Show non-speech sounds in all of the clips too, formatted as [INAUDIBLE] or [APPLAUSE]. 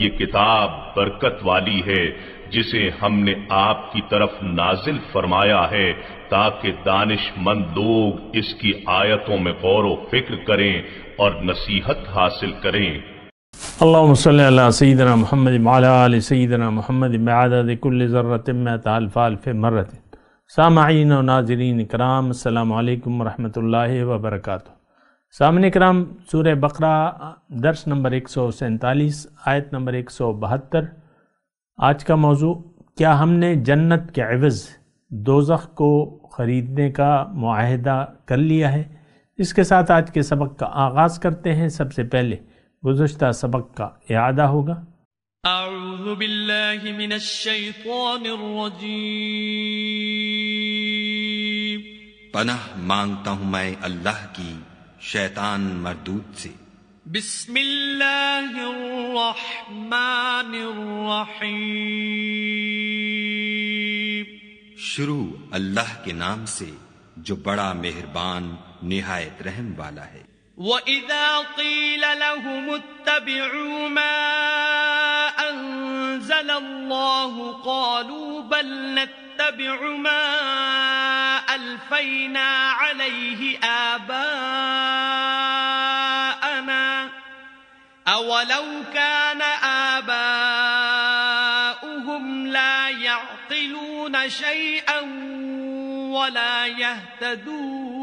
ये किताब बरकत वाली है जिसे हमने आपकी तरफ नाजिल फरमाया है ताकि दानिशमंद लोग इसकी आयतों में गौर व फिक्र करें और नसीहत हासिल करें अल्लाम सैदना महमद सैदना महमद मददकुल्ज़रतमत मर्रत सामीन नाजरीन कराम अल्लाम वरहमल वर्का सामने कराम सूर्य बकरा दर्श नंबर एक सौ सैंतालीस आयत नंबर एक सौ बहत्तर आज का मौजू क्या हमने जन्नत के एवज़ दोजख को ख़रीदने का माहदा कर लिया है इसके साथ आज के सबक का आगाज़ करते हैं सबसे पहले गुज्त सबक का इदा होगा पनाह मांगता हूँ मैं अल्लाह की शैतान मरदूत से बिस्मिल्लाहिर्रहमानिर्रहीम शुरू अल्लाह के नाम से जो बड़ा मेहरबान निहायत रहम वाला है وَإِذَا قِيلَ لهم اتَّبِعُوا مَا أَنزَلَ اللَّهُ قَالُوا بَلْ نَتَّبِعُ نتبع ما ألفينا عليه آباءنا أولو كان آباؤهم لا يعقلون شيئا ولا يهتدون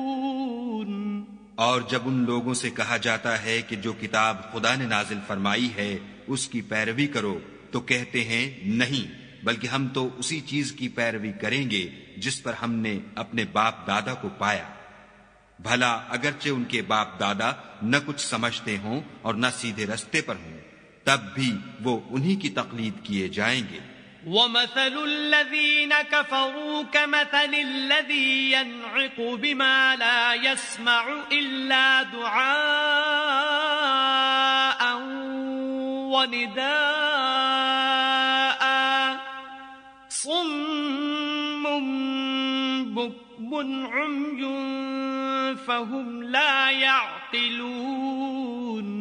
جب ان لوگوں سے کہا جاتا ہے کہ جو کتاب خدا نے نازل فرمائی ہے اس کی پیروی کرو تو کہتے ہیں نہیں बल्कि हम तो उसी चीज की पैरवी करेंगे जिस पर हमने अपने बाप दादा को पाया भला अगरचे उनके बाप दादा न कुछ समझते हों और न सीधे रस्ते पर हों तब भी वो उन्हीं की तकलीद किए जाएंगे وَمَثَلُ الَّذِينَ كَفَرُوا كَمَثَلِ الَّذِي يَنْعِقُ بِمَا لَا يَسْمَعُ إِلَّا دُعَاءً وَنِدَاءً عمي فهم لا يعقلون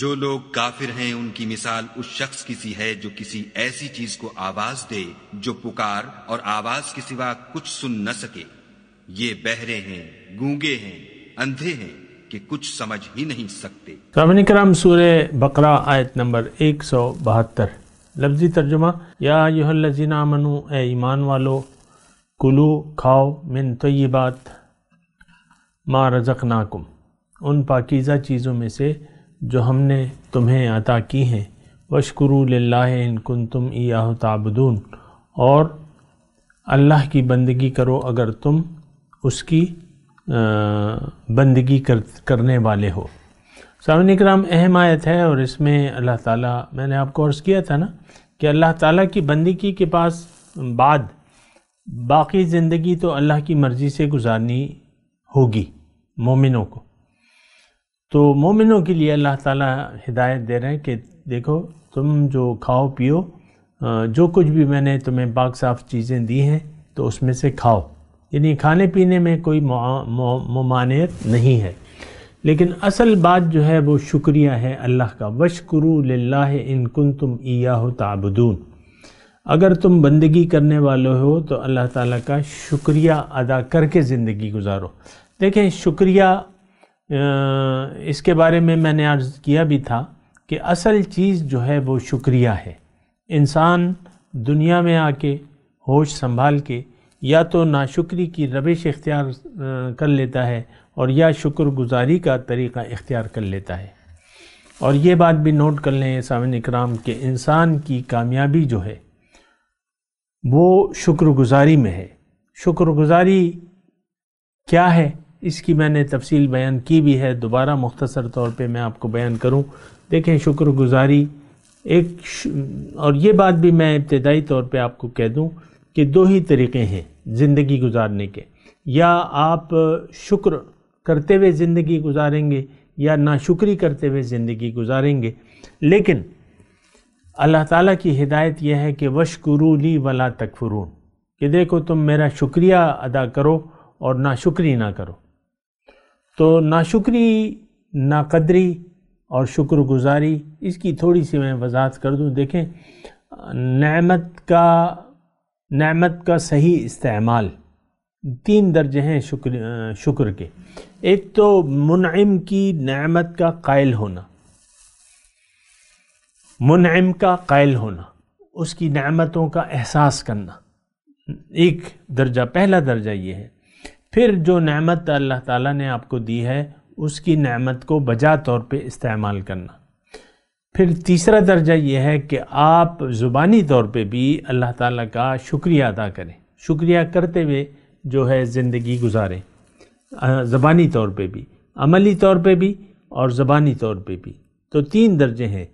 जो लोग काफिर हैं उनकी मिसाल उस शख्स की सी है जो किसी ऐसी चीज को आवाज दे जो पुकार और आवाज के सिवा कुछ सुन न सके ये बहरे हैं गूंगे हैं अंधे हैं कि कुछ समझ ही नहीं सकते सामने कराम सूर बकरा आयत नंबर एक सौ बहत्तर लफ्जी तर्जुमा या युहलजीना मनु ए ईमान वालो कुलू खाओ मिन तो बात माँ रज़क नाकुम उन पाकिज़ा चीज़ों में से जो हमने तुम्हें अता की हैं वशकुरु लाला तुम इयाह ताबदून और अल्लाह की बंदगी करो अगर तुम उसकी बंदगी कर करने वाले हो सामने कराम अहम आयत है और इसमें अल्लाह ताला मैंने आपको अर्ज़ किया था ना कि अल्लाह ताला की बंदगी के पास बाद बाकी ज़िंदगी तो अल्लाह की मर्ज़ी से गुजारनी होगी मोमिनों को तो मोमिनों के लिए अल्लाह ताला हिदायत दे रहे हैं कि देखो तुम जो खाओ पियो जो कुछ भी मैंने तुम्हें पाक साफ चीज़ें दी हैं तो उसमें से खाओ यानी खाने पीने में कोई ममानियत नहीं है लेकिन असल बात जो है वो शुक्रिया है अल्लाह का वशकुरु लाह इन कुन तुम ताबुदून अगर तुम बंदगी करने वाले हो तो अल्लाह ताला का शुक्रिया अदा करके ज़िंदगी गुजारो देखें शुक्रिया इसके बारे में मैंने अर्ज़ किया भी था कि असल चीज़ जो है वो शुक्रिया है इंसान दुनिया में आके होश संभाल के या तो नाशुक्री की रविश इख्तियार कर लेता है और या शुक्रगुजारी का तरीक़ा इख्तियार कर लेता है और ये बात भी नोट कर लें सामिन इकराम के इंसान की कामयाबी जो है वो शुक्रगुजारी में है शुक्रगुजारी क्या है इसकी मैंने तफसील बयान की भी है दोबारा मुख्तसर तौर पे मैं आपको बयान करूं देखें शुक्रगुजारी एक और ये बात भी मैं इब्तदाई तौर पे आपको कह दूं कि दो ही तरीके हैं ज़िंदगी गुजारने के या आप शुक्र करते हुए ज़िंदगी गुजारेंगे या नाशुक्री करते हुए ज़िंदगी गुजारेंगे लेकिन अल्लाह ताला की हिदायत यह है कि ली वला तकफरून कि देखो तुम मेरा शुक्रिया अदा करो और नाशुक्री ना करो तो नाशुक्री नाकदरी और शुक्रगुजारी इसकी थोड़ी सी मैं वजाहत कर दूँ देखें नमत का नमत का सही इस्तेमाल तीन दर्जे हैं शुक्र शुक्र के एक तो मुनम की नमत का कायल होना मुनम का कायल होना उसकी नमतों का एहसास करना एक दर्जा पहला दर्जा ये है फिर जो नमत अल्लाह ताला ने आपको दी है उसकी नमत को बजा तौर पे इस्तेमाल करना फिर तीसरा दर्जा यह है कि आप ज़ुबानी तौर पे भी अल्लाह ताला का शुक्रिया अदा करें शुक्रिया करते हुए जो है ज़िंदगी गुजारें ज़बानी तौर पे भी अमली तौर पे भी और ज़बानी तौर पे भी तो तीन दर्जे हैं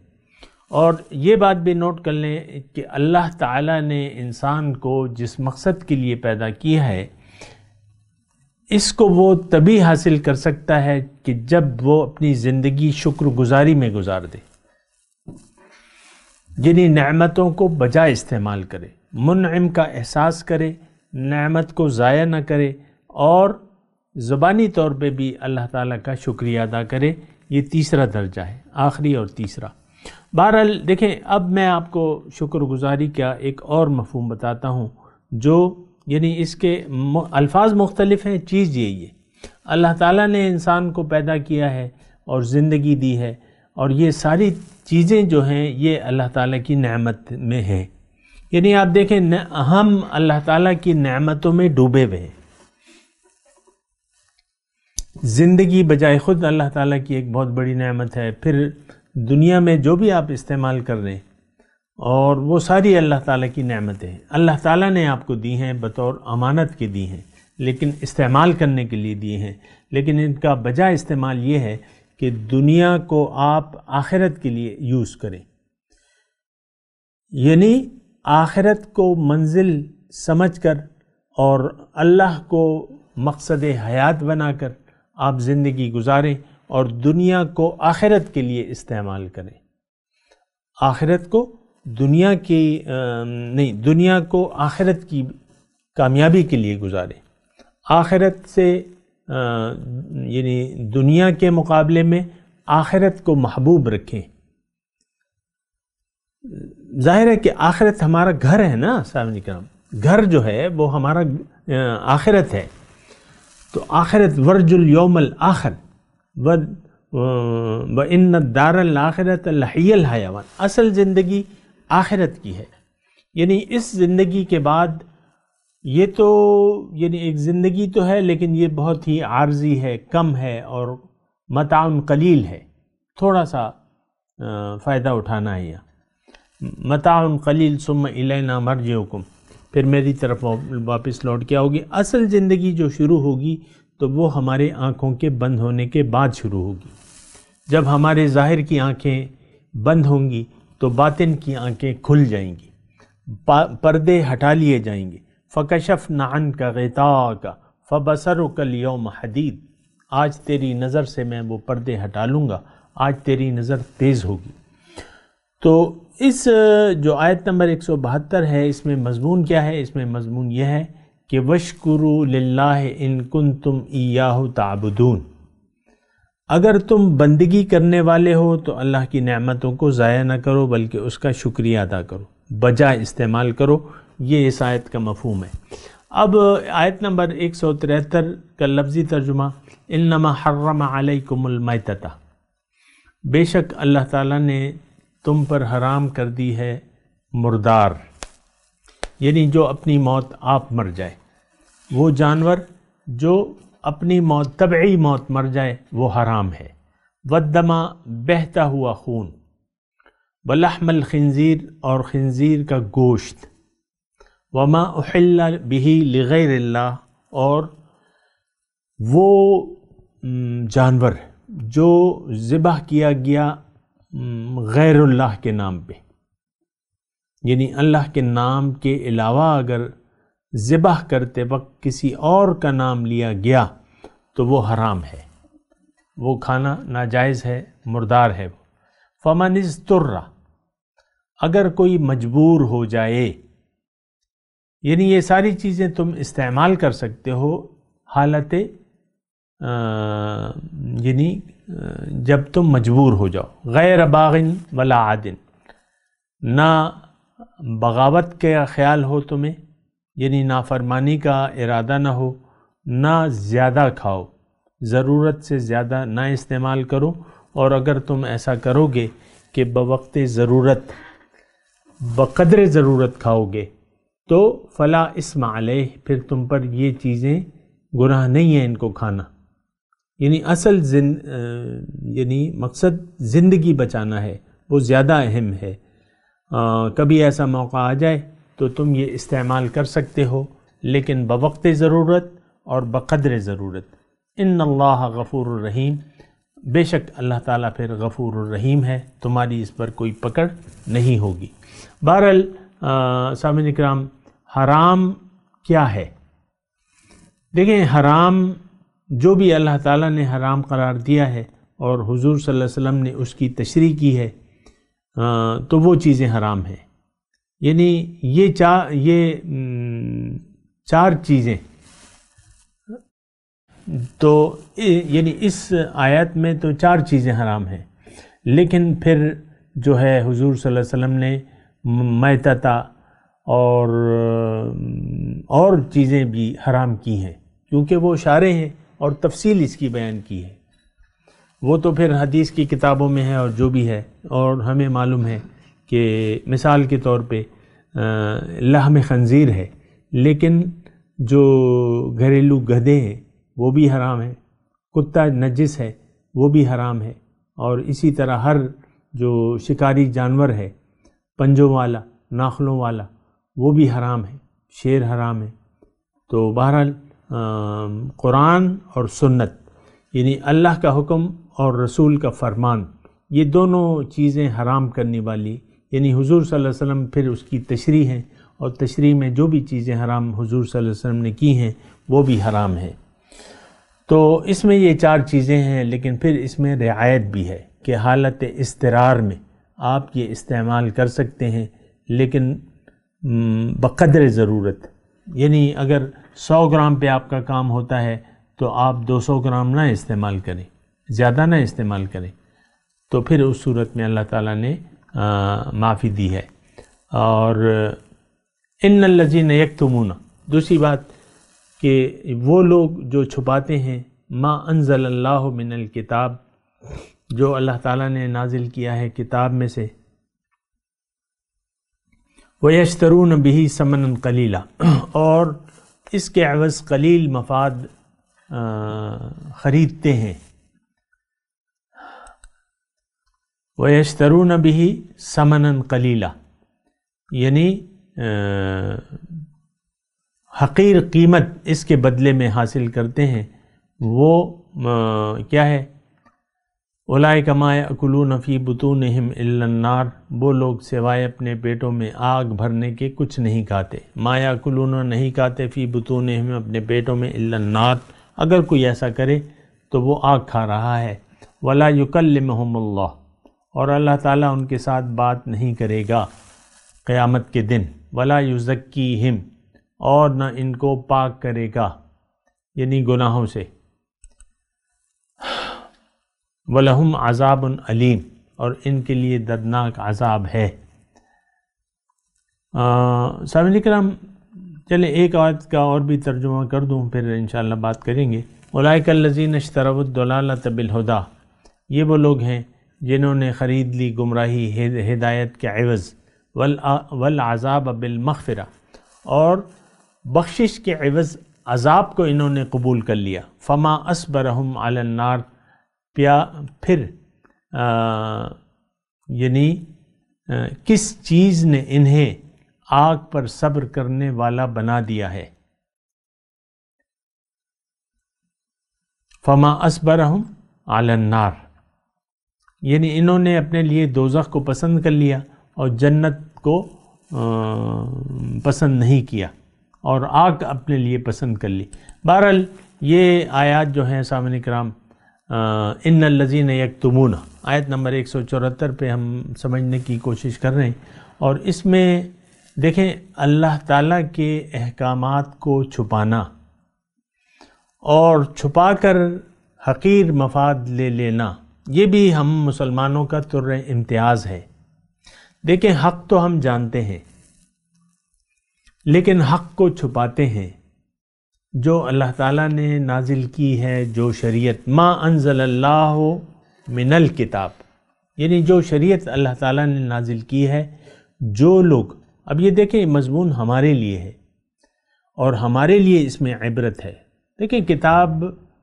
और ये बात भी नोट कर लें कि अल्लाह ताला ने इंसान को जिस मकसद के लिए पैदा किया है इसको वो तभी हासिल कर सकता है कि जब वो अपनी ज़िंदगी शुक्रगुजारी में गुजार दे जिन्हें नमतों को बजाय इस्तेमाल करे मुनम का एहसास करे नमत को ज़ाया ना करे और ज़बानी तौर पे भी अल्लाह ताला का शुक्रिया अदा करे ये तीसरा दर्जा है आखिरी और तीसरा बहरहाल देखें अब मैं आपको शुक्रगुजारी का एक और मफहम बताता हूँ जो यानी इसके अल्फाज मुख्तलिफ हैं चीज़ यही है अल्लाह ताला ने इंसान को पैदा किया है और ज़िंदगी दी है और ये सारी चीज़ें जो हैं ये अल्लाह ताला की नेमत में हैं यानी आप देखें हम अल्लाह ताला की नेमतों में डूबे हुए हैं ज़िंदगी बजाय ख़ुद अल्लाह ताला की एक बहुत बड़ी नेमत है फिर दुनिया में जो भी आप इस्तेमाल कर रहे हैं और वो सारी अल्लाह ताला की नेमतें अल्लाह ताला ने आपको दी हैं बतौर अमानत के दी हैं लेकिन इस्तेमाल करने के लिए दिए हैं लेकिन इनका बजाय इस्तेमाल ये है कि दुनिया को आप आखिरत के लिए यूज़ करें यानी आखिरत को मंजिल समझकर और अल्लाह को मकसद हयात बनाकर आप ज़िंदगी गुजारें और दुनिया को आखिरत के लिए इस्तेमाल करें आखिरत को दुनिया की नहीं दुनिया को आखिरत की कामयाबी के लिए गुजारें आखिरत से यानी दुनिया के मुकाबले में आखिरत को महबूब रखें जाहिर है कि आखिरत हमारा घर है ना सामने कराम घर जो है वो हमारा आखिरत है तो आखिरत वर्जुल योमल आखिर व इन दारल आखिरत लहियल हयावान असल ज़िंदगी आखिरत की है यानी इस ज़िंदगी के बाद ये तो यानी एक ज़िंदगी तो है लेकिन ये बहुत ही आर्जी है कम है और मतान कलील है थोड़ा सा फ़ायदा उठाना है यहाँ मतान कलील सुम इलेना मर्ज हुकुम फिर मेरी तरफ वापस लौट के आओगी असल ज़िंदगी जो शुरू होगी तो वो हमारे आँखों के बंद होने के बाद शुरू होगी जब हमारे ज़ाहिर की आँखें बंद होंगी तो बातिन की आँखें खुल जाएंगी पर्दे हटा लिए जाएंगे फ़कशफ नान का गता का फ़बसर कल योम हदीद आज तेरी नज़र से मैं वो पर्दे हटा लूँगा आज तेरी नज़र तेज़ होगी तो इस जो आयत नंबर एक सौ बहत्तर है इसमें मजमून क्या है इसमें मजमून यह है कि वशकुरु लाह तुम ईयाहु ताबुदून अगर तुम बंदगी करने वाले हो तो अल्लाह की नेमतों को ज़ाया ना करो बल्कि उसका शुक्रिया अदा करो बजाय इस्तेमाल करो ये इस आयत का मफहम है अब आयत नंबर एक सौ तिहत्तर का लफ्ज़ी तर्जुमा इनमा हर्रम अलकुमलमता बेशक अल्लाह ताला ने तुम पर हराम कर दी है मुर्दार यानी जो अपनी मौत आप मर जाए वो जानवर जो अपनी मौत तबी मौत मर जाए वो हराम है वदमा बहता हुआ खून वलहमल खंजीर और खंजीर का गोश्त वमा उहल्ला बिही लगैरल्ला और वो जानवर जो बह किया गया गैरुल्लाह के नाम पे यानी अल्लाह के नाम के अलावा अगर ज़िबह करते वक्त किसी और का नाम लिया गया तो वो हराम है वो खाना नाजायज़ है मुर्दार है वो फमन तुर्रा अगर कोई मजबूर हो जाए यानी ये सारी चीज़ें तुम इस्तेमाल कर सकते हो हालत यानी जब तुम मजबूर हो जाओ गैर बागिन वला आदिन ना बगावत का ख्याल हो तुम्हें यानी नाफरमानी का इरादा ना हो ना ज़्यादा खाओ ज़रूरत से ज़्यादा ना इस्तेमाल करो और अगर तुम ऐसा करोगे कि बवक्त ज़रूरत बकदर ज़रूरत खाओगे तो फ़ला इस माले फिर तुम पर ये चीज़ें गुनाह नहीं है इनको खाना यानी असल यानी मकसद ज़िंदगी बचाना है वो ज़्यादा अहम है कभी ऐसा मौका आ जाए तो तुम ये इस्तेमाल कर सकते हो लेकिन बवक्त ज़रूरत और बक़द्र ज़रूरत इन अल्लाह गफ़ूर रहीम बेशक अल्लाह ताला फिर गफ़ूर रहीम है तुम्हारी इस पर कोई पकड़ नहीं होगी बहरल सामिन कराम हराम क्या है देखें हराम जो भी अल्लाह ताला ने हराम करार दिया है और हुजूर सल्लल्लाहु अलैहि वसल्लम ने उसकी तशरी की है तो वो चीज़ें हराम हैं यानी ये चार ये चार चीज़ें तो यानी इस आयत में तो चार चीज़ें हराम हैं लेकिन फिर जो है हुजूर सल्लल्लाहु अलैहि वसल्लम ने मैतता और और चीज़ें भी हराम की हैं क्योंकि वो इशारे हैं और तफसील इसकी बयान की है वो तो फिर हदीस की किताबों में है और जो भी है और हमें मालूम है कि मिसाल के तौर पे लहम खंजीर है लेकिन जो घरेलू गधे हैं वो भी हराम है कुत्ता नजिस है वो भी हराम है और इसी तरह हर जो शिकारी जानवर है पंजों वाला नाखलों वाला वो भी हराम है शेर हराम है तो बहरहाल कुरान और सुन्नत यानी अल्लाह का हुक्म और रसूल का फरमान ये दोनों चीज़ें हराम करने वाली यानी हुजूर सल्लल्लाहु अलैहि वसल्लम फिर उसकी तशरी हैं और तशरी में जो भी चीज़ें हराम हुजूर सल्लल्लाहु अलैहि वसल्लम ने की हैं वो भी हराम है तो इसमें ये चार चीज़ें हैं लेकिन फिर इसमें रियायत भी है कि हालत इसतरार में आप ये इस्तेमाल कर सकते हैं लेकिन बक़दर ज़रूरत यानी अगर सौ ग्राम पर आपका काम होता है तो आप 200 ग्राम ना इस्तेमाल करें ज़्यादा ना इस्तेमाल करें तो फिर उस सूरत में अल्लाह ताला ने माफ़ी दी है और इन लजीन यकतमूना दूसरी बात कि वो लोग जो छुपाते हैं माँ अल्लाह मिनल किताब जो अल्लाह ताला ने नाजिल किया है किताब में से यशतरून भी समन कलीला और इसके अवज़ कलील मफाद ख़रीदते हैं वयशतरून भी समनन कलीला यानी हकीर कीमत इसके बदले में हासिल करते हैं वो आ, क्या है ओलाए कमाए अकुलू नफ़ी बतून हिम इल्लन्नार वो लोग सिवाय अपने पेटों में आग भरने के कुछ नहीं खाते माया अकुलून नहीं खाते फ़ी बतून हिम अपने पेटों में इल्लन्नार अगर कोई ऐसा करे तो वो आग खा रहा है वला युकल युकल्लमहम्ला और अल्लाह ताला उनके साथ बात नहीं करेगा क़यामत के दिन वला युजक्की हिम और न इनको पाक करेगा यानी गुनाहों से वलहम आज़ाब अलीम और इनके लिए दर्दनाक आज़ाब है सामिल करम चले एक आयत का और भी तर्जुमा कर दूँ फिर इन बात करेंगे उलायकल्लजीन तबिल हदा ये वो लोग हैं जिन्होंने ख़रीद ली गुमराही हिदायत के एवज़ वल वल आज़ाब बिलमफ़रा और बख्शिश के एवज़ अजाब को इन्होंने कबूल कर लिया फमा असबरहम अलन्नार प्या फिर यानी किस चीज़ ने इन्हें आग पर सब्र करने वाला बना दिया है फमा असबर हम आलन्नार यानी इन्होंने अपने लिए दोजख को पसंद कर लिया और जन्नत को पसंद नहीं किया और आग अपने लिए पसंद कर ली बहरहाल ये आयात जो हैं सामने कराम इन लजीन यकतमून आयत नंबर एक सौ चौहत्तर पर हम समझने की कोशिश कर रहे हैं और इसमें देखें अल्लाह ताला के अहकाम को छुपाना और छुपा कर हकीर मफाद ले लेना ये भी हम मुसलमानों का तुर इम्तियाज़ है देखें हक तो हम जानते हैं लेकिन हक को छुपाते हैं जो अल्लाह ताला ने नाजिल की है जो शरीयत मा अनजल्लाह मिनल किताब यानी जो शरीयत अल्लाह ताला ने नाजिल की है जो लोग अब ये देखें मज़मून हमारे लिए है और हमारे लिए इसमें इबरत है देखें किताब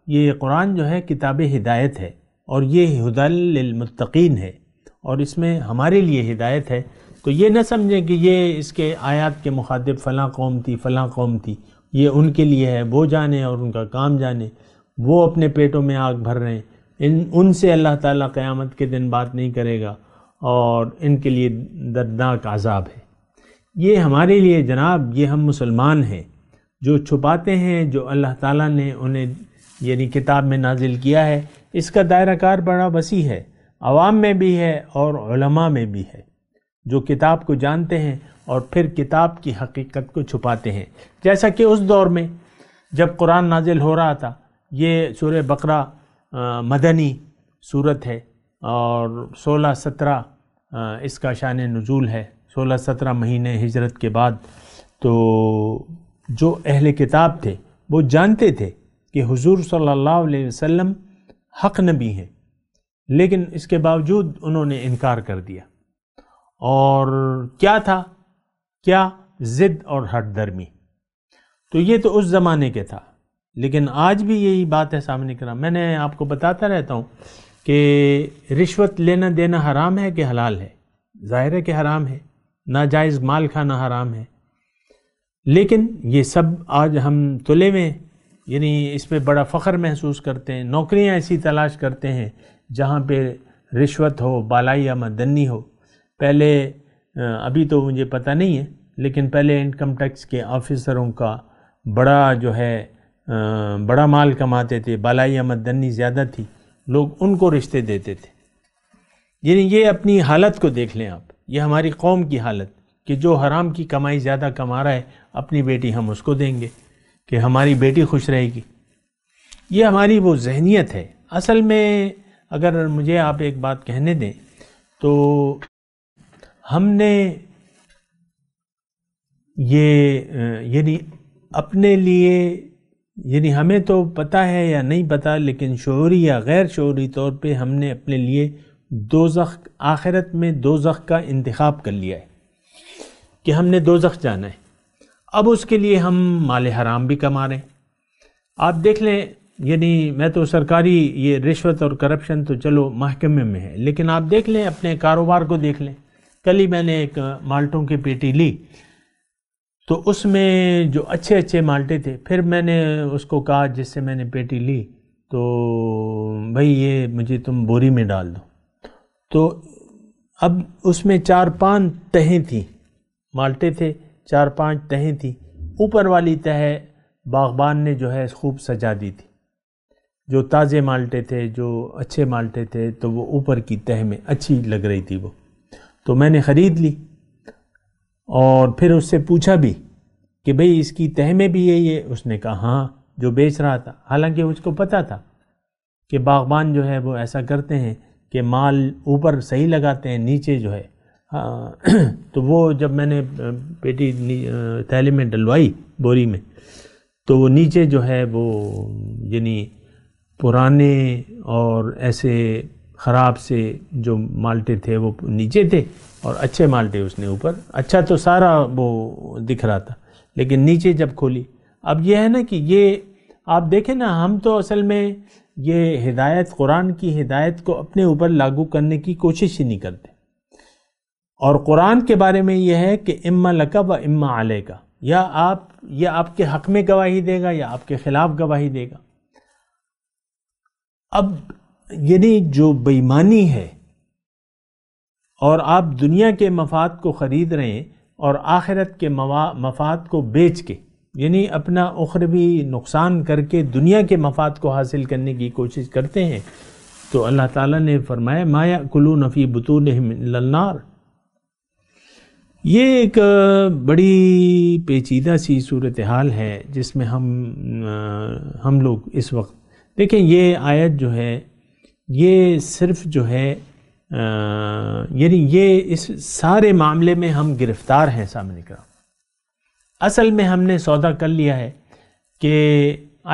ये कुरान जो है किताब हिदायत है और ये हदलमतकीन है और इसमें हमारे लिए हिदायत है तो ये ना समझें कि ये इसके आयात के मुखातब फ़लाँ कौम थी फ़लाँ कौम थी ये उनके लिए है वो जाने और उनका काम जाने वो अपने पेटों में आग भर रहे हैं इन उनसे अल्लाह ताला क़यामत के दिन बात नहीं करेगा और इनके लिए दर्दनाक आज़ाब है ये हमारे लिए जनाब ये हम मुसलमान हैं जो छुपाते हैं जो अल्लाह ताला ने उन्हें यानी किताब में नाजिल किया है इसका दायरा कार बड़ा वसी है आवाम में भी है और उलमा में भी है जो किताब को जानते हैं और फिर किताब की हकीकत को छुपाते हैं जैसा कि उस दौर में जब कुरान नाजिल हो रहा था ये सूर बकरा मदनी सूरत है और सोलह सत्रह इसका शान नज़ूल है सोलह सत्रह महीने हिजरत के बाद तो जो अहल किताब थे वो जानते थे कि हुजूर सल्लल्लाहु अलैहि वसल्लम हक नबी हैं लेकिन इसके बावजूद उन्होंने इनकार कर दिया और क्या था क्या ज़िद और हट दर्मी तो ये तो उस ज़माने के था लेकिन आज भी यही बात है सामने करा मैंने आपको बताता रहता हूँ कि रिश्वत लेना देना हराम है कि हलाल है ज़ाहिर है कि हराम है नाजायज़ माल खाना हराम है लेकिन ये सब आज हम तुले में यानी इस पर बड़ा फ़ख्र महसूस करते हैं नौकरियां ऐसी तलाश करते हैं जहाँ पे रिश्वत हो बालाई या मदनी हो पहले अभी तो मुझे पता नहीं है लेकिन पहले इनकम टैक्स के ऑफिसरों का बड़ा जो है बड़ा माल कमाते थे बालाई या मदनी ज़्यादा थी लोग उनको रिश्ते देते थे यानी ये अपनी हालत को देख लें आप ये हमारी कौम की हालत कि जो हराम की कमाई ज़्यादा कमा रहा है अपनी बेटी हम उसको देंगे कि हमारी बेटी खुश रहेगी ये हमारी वो जहनीत है असल में अगर मुझे आप एक बात कहने दें तो हमने ये यानी अपने लिए यानी हमें तो पता है या नहीं पता लेकिन शोरी या गैर शोरी तौर पे हमने अपने लिए दो आखिरत में दो का इंतखब कर लिया है कि हमने दो जाना है अब उसके लिए हम माल हराम भी कमा रहे हैं आप देख लें यानी मैं तो सरकारी ये रिश्वत और करप्शन तो चलो महकमे में है लेकिन आप देख लें अपने कारोबार को देख लें कल ही मैंने एक माल्टों की पेटी ली तो उसमें जो अच्छे अच्छे माल्टे थे फिर मैंने उसको कहा जिससे मैंने पेटी ली तो भाई ये मुझे तुम बोरी में डाल दो तो अब उसमें चार पांच तहें थी माल्टे थे चार पांच तहें थी ऊपर वाली तह बागबान ने जो है खूब सजा दी थी जो ताज़े माल्टे थे जो अच्छे माल्टे थे तो वो ऊपर की तह में अच्छी लग रही थी वो तो मैंने ख़रीद ली और फिर उससे पूछा भी कि भाई इसकी तह में भी यही है उसने कहा हाँ जो बेच रहा था हालांकि उसको पता था कि बागबान जो है वो ऐसा करते हैं कि माल ऊपर सही लगाते हैं नीचे जो है हाँ, [CLEARS THROAT] तो वो जब मैंने पेटी थैली में डलवाई बोरी में तो वो नीचे जो है वो यानी पुराने और ऐसे ख़राब से जो माल्टे थे वो नीचे थे और अच्छे माल्टे उसने ऊपर अच्छा तो सारा वो दिख रहा था लेकिन नीचे जब खोली अब यह है ना कि ये आप देखें ना हम तो असल में ये हिदायत कुरान की हिदायत को अपने ऊपर लागू करने की कोशिश ही नहीं करते और कुरान के बारे में यह है कि इम्मा लका व इम्मा आले का या आप यह आपके हक में गवाही देगा या आपके खिलाफ गवाही देगा अब यानी जो बेईमानी है और आप दुनिया के मफाद को ख़रीद रहे हैं और आखिरत के मवा मफाद को बेच के यानी अपना उखरवी नुकसान करके दुनिया के मफाद को हासिल करने की कोशिश करते हैं तो अल्लाह ताला ने फरमाया माया कुलू नफ़ी बतून लन्नार ये एक बड़ी पेचीदा सी सूरत हाल है जिसमें हम हम लोग इस वक्त देखें ये आयत जो है ये सिर्फ जो है यानी ये इस सारे मामले में हम गिरफ़्तार हैं सामने का असल में हमने सौदा कर लिया है कि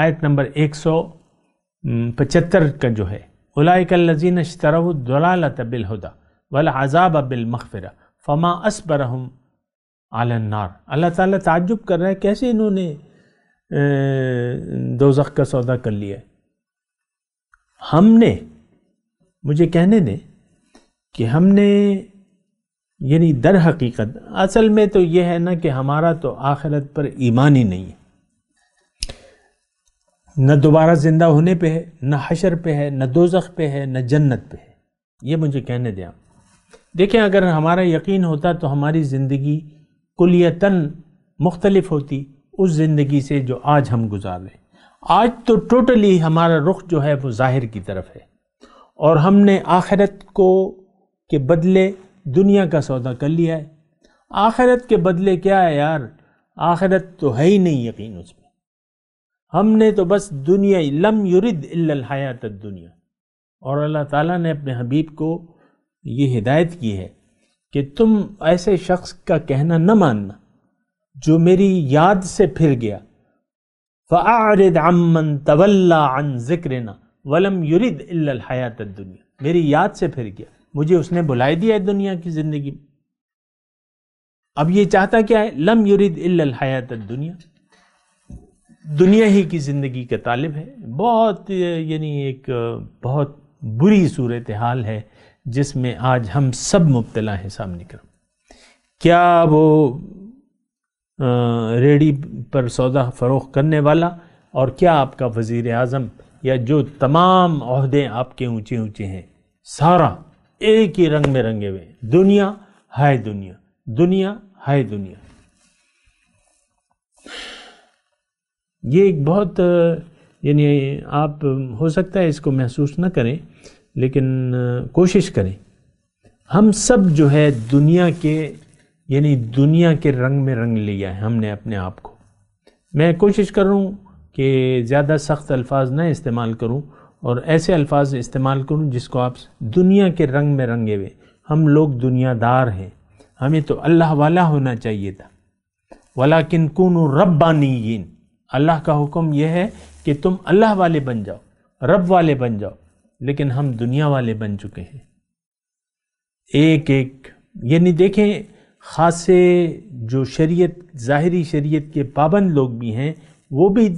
आयत नंबर एक सौ पचहत्तर का जो है उलाकल्लिन शतरदलालत बिलहदा वल आज़ाब बिलमफ़रा फ़मा असबर हम आलनार अल्लाह ताला ताजुब कर रहा है कैसे इन्होंने दोजख का सौदा कर लिया हमने मुझे कहने दें कि हमने यानी दर हकीकत असल में तो ये है ना कि हमारा तो आखिरत पर ईमान ही नहीं है न दोबारा ज़िंदा होने पे है न हशर पे है न दोजख पे है न जन्नत पे है ये मुझे कहने दें देखें अगर हमारा यकीन होता तो हमारी ज़िंदगी कुलियतन मुख्तलफ होती उस ज़िंदगी से जो आज हम गुजार रहे आज तो टोटली हमारा रुख जो है वो ज़ाहिर की तरफ है और हमने आखिरत को के बदले दुनिया का सौदा कर लिया है आखिरत के बदले क्या है यार आखिरत तो है ही नहीं यकीन उसमें हमने तो बस दुनिया लम युरिद हयात दुनिया और अल्लाह ताला ने अपने हबीब को ये हिदायत की है कि तुम ऐसे शख्स का कहना न मानना जो मेरी याद से फिर गया फ़ारद अमन तवल्ला अन ना वलम युरिद हयात दुनिया मेरी याद से फिर गया मुझे उसने बुलाई दिया है दुनिया की ज़िंदगी में अब ये चाहता क्या है लम युरिद हयात दुनिया दुनिया ही की ज़िंदगी का तालिब है बहुत यानी एक बहुत बुरी सूरत हाल है जिसमें आज हम सब मुबतला हैं सामने कर क्या वो रेडी पर सौदा फ़रोख करने वाला और क्या आपका वज़ी अज़म या जो तमाम अहदे आपके ऊँचे ऊँचे हैं सारा एक ही रंग में रंगे हुए दुनिया हाय दुनिया दुनिया हाय दुनिया ये एक बहुत यानी आप हो सकता है इसको महसूस ना करें लेकिन कोशिश करें हम सब जो है दुनिया के यानी दुनिया के रंग में रंग लिया है हमने अपने आप को मैं कोशिश करूँ कि ज़्यादा सख्त अल्फाज ना इस्तेमाल करूँ और ऐसे अल्फाज इस्तेमाल करूँ जिसको आप दुनिया के रंग में रंगे हुए हम लोग दुनियादार हैं हमें तो अल्लाह वाला होना चाहिए था वाला किन कन रब्बानीन अल्लाह का हुक्म यह है कि तुम अल्लाह वाले बन जाओ रब वाले बन जाओ लेकिन हम दुनिया वाले बन चुके हैं एक एक यानी देखें खासे जो शरीयत ज़ाहरी शरीयत के पाबंद लोग भी हैं वो भी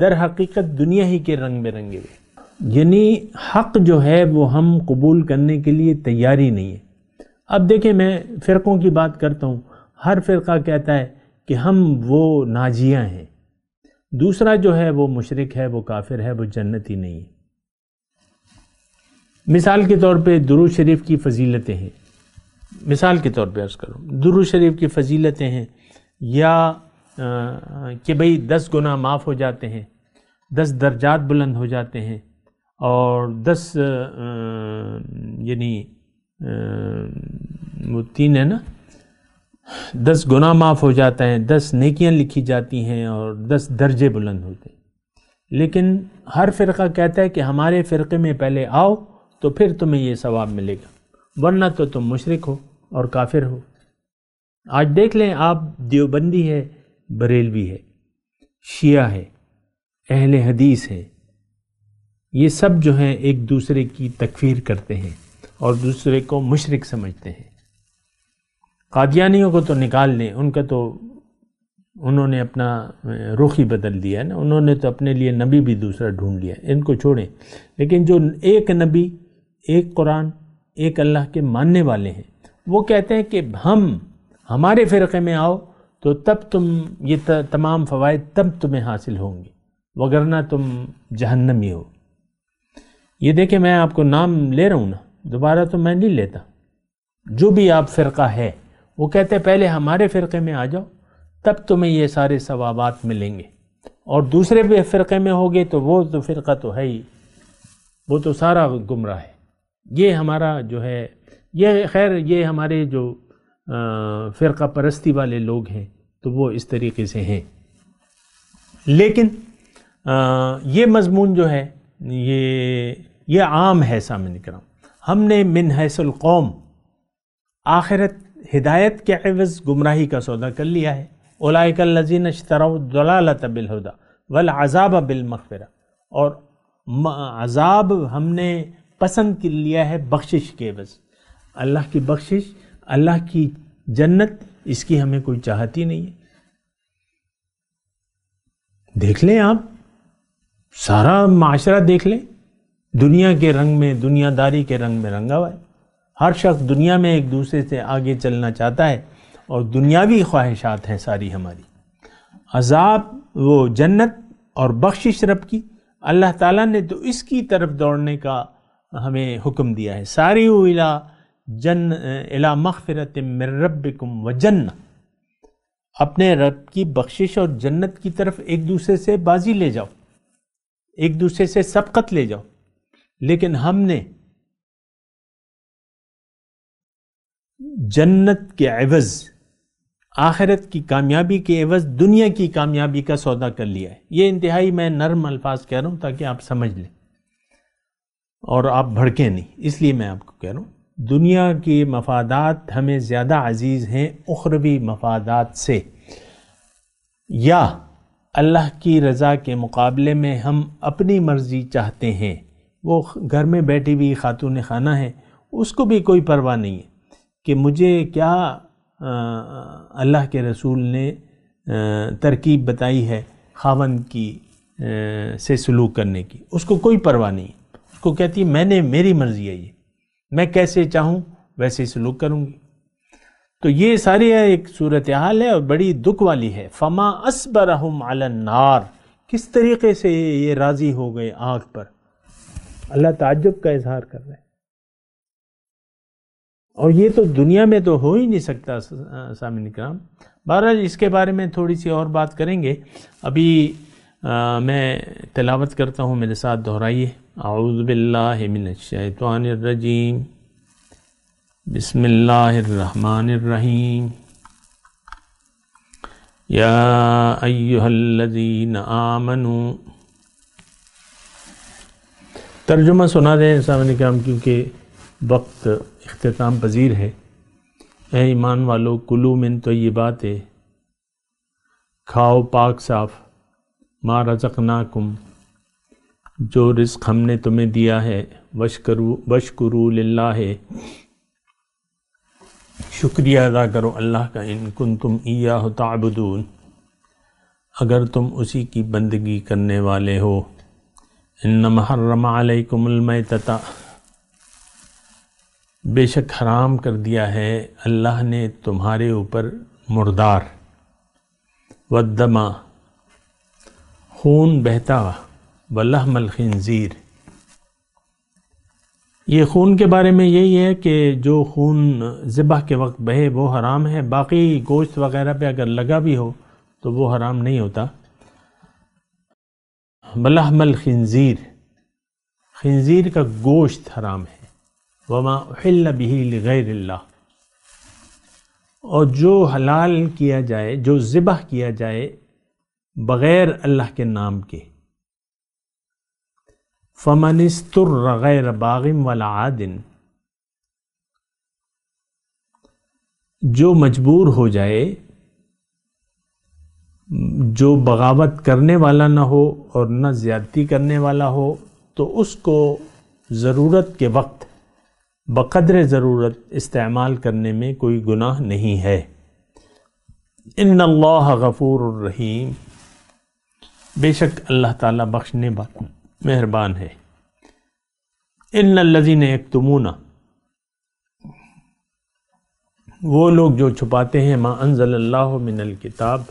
दर हकीकत दुनिया ही के रंग में रंगे हुए यानी हक जो है वो हम कबूल करने के लिए तैयार ही नहीं है अब देखें मैं फ़िरक़ों की बात करता हूँ हर फ़िरका कहता है कि हम वो नाजियाँ हैं दूसरा जो है वो मशरक है वो काफिर है वो जन्नत ही नहीं है मिसाल के तौर पे दुरू शरीफ की फजीलतें हैं मिसाल के तौर पे अर्ज़ करूँ दुरू शरीफ की फजीलतें हैं या कि भाई दस गुना माफ़ हो जाते हैं दस दर्जात बुलंद हो जाते हैं और दस यानी वो तीन है ना दस गुना माफ़ हो जाता है दस नेकियां लिखी जाती हैं और दस दर्जे बुलंद होते हैं लेकिन हर फ़िरका कहता है कि हमारे फ़िरके में पहले आओ तो फिर तुम्हें ये सवाब मिलेगा वरना तो तुम मशरक हो और काफिर हो आज देख लें आप देवबंदी है बरेलवी है शिया है अहल हदीस है ये सब जो हैं एक दूसरे की तकफीर करते हैं और दूसरे को मुशरक समझते हैं कादियानियों को तो निकाल लें उनका तो उन्होंने अपना रुख ही बदल दिया ना उन्होंने तो अपने लिए नबी भी दूसरा ढूंढ लिया इनको छोड़ें लेकिन जो एक नबी एक कुरान एक अल्लाह के मानने वाले हैं वो कहते हैं कि हम हमारे फ़िरक़े में आओ तो तब तुम ये तमाम फ़वाद तब तुम्हें हासिल होंगे वगरना तुम जहन्नमी हो ये देखें मैं आपको नाम ले रहा हूँ ना दोबारा तो मैं नहीं लेता जो भी आप फ़िरका है वो कहते हैं पहले हमारे फ़िरके में आ जाओ तब तुम्हें ये सारे सवाबात मिलेंगे और दूसरे भी फ़िरके में होगे तो वो तो फ़िरका तो है ही वो तो सारा गुमराह है ये हमारा जो है ये खैर ये हमारे जो फ़िरका परस्ती वाले लोग हैं तो वो इस तरीके से हैं लेकिन आ, ये मजमून जो है ये ये आम है सामिन कराम हमने मिन हैसल कौम आखिरत हिदायत के अवज गुमराही का सौदा कर लिया है ओलाकल्लिन अशतरौदलालत बिलहुदा वल अजाब बिल मखफरा और अजाब हमने पसंद कर लिया है बख्शिश के अवज अल्लाह की बख्शिश अल्लाह की जन्नत इसकी हमें कोई चाहती नहीं है देख लें आप सारा माशरा देख लें दुनिया के रंग में दुनियादारी के रंग में रंगा हुआ है हर शख्स दुनिया में एक दूसरे से आगे चलना चाहता है और दुनियावी ख्वाहिशात हैं सारी हमारी अजाब वो जन्नत और बख्शिश रब की अल्लाह ताला ने तो इसकी तरफ दौड़ने का हमें हुक्म दिया है सारी उला जन इला मखफरत मब व जन्न अपने रब की बख्शिश और जन्नत की तरफ एक दूसरे से बाजी ले जाओ एक दूसरे से सबकत ले जाओ लेकिन हमने जन्नत के एवज़ आखिरत की कामयाबी के एवज़ दुनिया की कामयाबी का सौदा कर लिया है ये इंतहाई मैं नर्म अल्फाज कह रहा हूँ ताकि आप समझ लें और आप भड़कें नहीं इसलिए मैं आपको कह रहा हूँ दुनिया के मफादात हमें ज़्यादा अजीज़ हैं उखरवी मफादात से या अल्लाह की रज़ा के मुकाबले में हम अपनी मर्ज़ी चाहते हैं वो घर में बैठी हुई खातून खाना है उसको भी कोई परवाह नहीं है कि मुझे क्या अल्लाह के रसूल ने तरकीब बताई है खावन की से सलूक करने की उसको कोई परवाह नहीं उसको कहती है मैंने मेरी मर्ज़ी है ये मैं कैसे चाहूँ वैसे सलूक करूँगी तो ये सारी एक सूरत हाल है और बड़ी दुख वाली है फमा असबर हम नार किस तरीके से ये राज़ी हो गए आग पर अल्लाह ताजुब का इजहार कर रहे हैं और ये तो दुनिया में तो हो ही नहीं सकता सामिन कराम बहरहाल इसके बारे में थोड़ी सी और बात करेंगे अभी आ, मैं तलावत करता हूँ मेरे साथ दोहराइए आउज़बिल्लिमिनशैतवानरजीम बसमीम या अय्युहल्लज़ीन आमनू तर्जुमा सुना दें सामने काम क्योंकि वक्त अख्ताम पजीर है ए ईमान वालो कुलू मिन तो ये बात है खाओ पाक साफ माँ रजक नाकुम जो रिस्क हमने तुम्हें दिया है वशकरू वशकरू ला है शुक्रिया अदा करो अल्लाह का इन कन तुम ईया हो ताबदून अगर तुम उसी की बंदगी करने वाले हो इन्नम हर्रम अलैकुमलमता बेशक हराम कर दिया है अल्लाह ने तुम्हारे ऊपर मुर्दार वदमा खून बहता वलहमल खंजीर ये खून के बारे में यही है कि जो खून ज़िबा के वक्त बहे वो हराम है बाकी गोश्त वगैरह पे अगर लगा भी हो तो वो हराम नहीं होता मलहमल खिंजीर खिंजीर का गोश्त हराम है वमा उहिल गैर और जो हलाल किया जाए जो ज़िबह किया जाए बग़ैर अल्लाह के नाम के फ़मनस्तुर गैर बागिम वाला आदिन जो मजबूर हो जाए जो बगावत करने वाला ना हो और न ज़्यादती करने वाला हो तो उसको ज़रूरत के वक्त बक़द्र ज़रूरत इस्तेमाल करने में कोई गुनाह नहीं है इन अल्लाह गफ़ूर रहीम बेशक अल्लाह ताला बख्शने मेहरबान है इन लजीन एक तमूना वो लोग जो छुपाते हैं माँ अनजल्ला मिनल किताब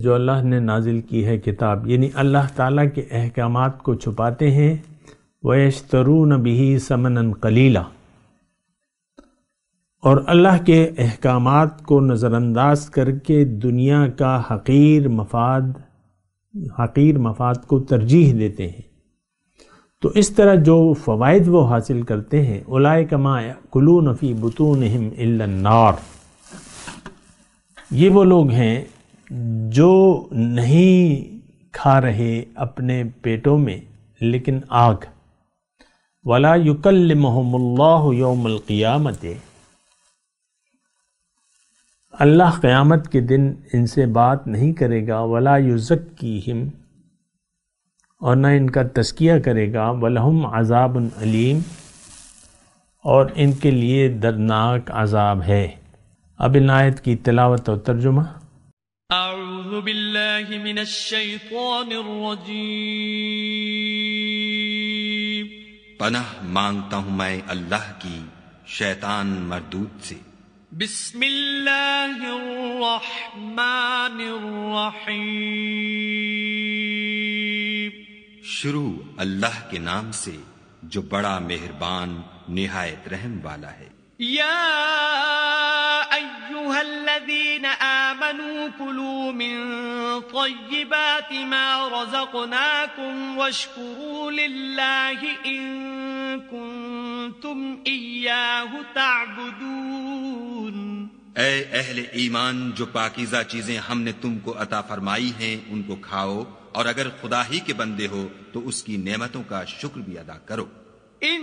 जो अल्लाह ने नाजिल की है किताब यानी अल्लाह ताला के अहकाम को छुपाते हैं वयशतरून नबी समन कलीला और अल्लाह के अहकाम को नज़रअंदाज करके दुनिया का हकीर मफाद हकीर मफाद को तरजीह देते हैं तो इस तरह जो फ़वाद वो हासिल करते हैं उलाए कमा कुलू नफ़ी बतून हिम नार ये वो लोग हैं जो नहीं खा रहे अपने पेटों में लेकिन आग वला युकल योमक़ियामत अल्लाह क़यामत के दिन इनसे बात नहीं करेगा वला युज़क्कीहिम और न इनका तस्किया करेगा वलहम अजाब अलीम और इनके लिए दर्दनाक अजाब है अब इन आयत की तलावत और तर्जुमा أعوذ بالله من الشيطان الرجيم पनाह मांगता हूँ मैं अल्लाह की शैतान मरदूत से بسم الرحمن शुरू अल्लाह के नाम से जो बड़ा मेहरबान निहायत रहम वाला है या अय्युहल्लज़ीना آمنوا كلوا من طيبات ما رزقناكم واشكروا لله إن كنتم إياه تعبدون اے اہل ایمان جو پاکیزہ چیزیں ہم نے تم کو عطا فرمائی ہیں ان को खाओ और अगर खुदा ही के बंदे हो तो उसकी नेमतों का शुक्र भी अदा करो इन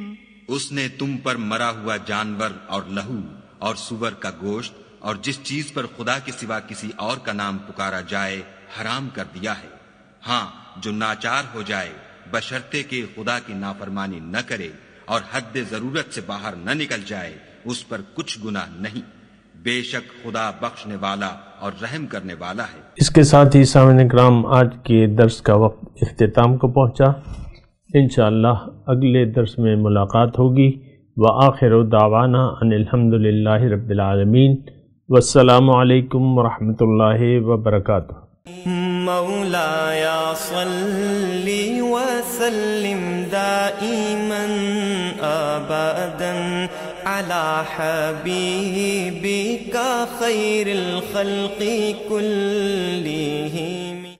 उसने तुम पर मरा हुआ जानवर और लहू और सुअर का गोश्त और जिस चीज पर खुदा के सिवा किसी और का नाम पुकारा जाए हराम कर दिया है हाँ जो नाचार हो जाए बशर्ते के खुदा की नाफरमानी न करे और हद जरूरत से बाहर न निकल जाए उस पर कुछ गुना नहीं बेशक खुदा बख्शने वाला और रहम करने वाला है इसके साथ ही सामने ग्राम आज के दर्श का वक्त अख्ताम को पहुंचा इन अगले दर्स में मुलाकात होगी व आखिर दावाना अनिलहमदिल्ला रबालमीन वालकम वरहमल वबरक مولاي صل وسلم دائما ابدا على حبيبك خير الخلق كلهم